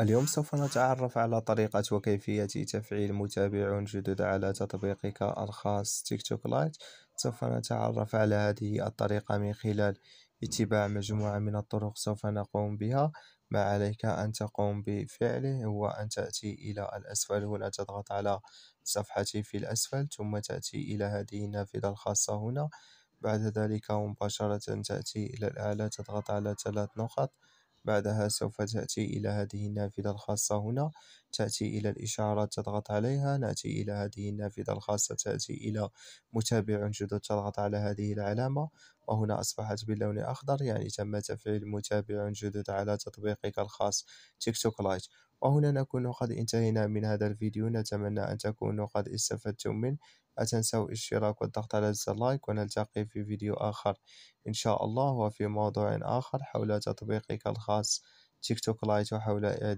اليوم سوف نتعرف على طريقة وكيفية تفعيل متابعون جدد على تطبيقك الخاص تيك توك لايت سوف نتعرف على هذه الطريقة من خلال اتباع مجموعة من الطرق سوف نقوم بها ما عليك أن تقوم بفعله هو أن تأتي إلى الأسفل هنا تضغط على صفحتي في الأسفل ثم تأتي إلى هذه النافذة الخاصة هنا بعد ذلك مباشرة تأتي إلى الأعلى تضغط على ثلاث نقط بعدها سوف تأتي إلى هذه النافذة الخاصة هنا تأتي إلى الإشارة تضغط عليها نأتي إلى هذه النافذة الخاصة تأتي إلى متابع جدد تضغط على هذه العلامة وهنا أصبحت باللون أخضر يعني تم تفعيل متابع جدد على تطبيقك الخاص تيك توك لايت وهنا نكون قد انتهينا من هذا الفيديو نتمنى أن تكونوا قد استفدتم منه لا تنسوا الاشتراك والضغط على زر لايك ونلتقي في فيديو آخر إن شاء الله وفي موضوع آخر حول تطبيقك الخاص تيك توك لايت وحول